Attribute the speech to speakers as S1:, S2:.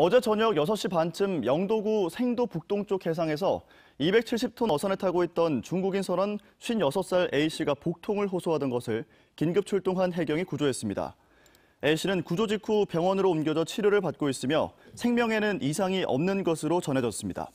S1: 어제 저녁 6시 반쯤 영도구 생도 북동쪽 해상에서 270톤 어선을 타고 있던 중국인 선원 56살 A씨가 복통을 호소하던 것을 긴급 출동한 해경이 구조했습니다. A씨는 구조 직후 병원으로 옮겨져 치료를 받고 있으며 생명에는 이상이 없는 것으로 전해졌습니다.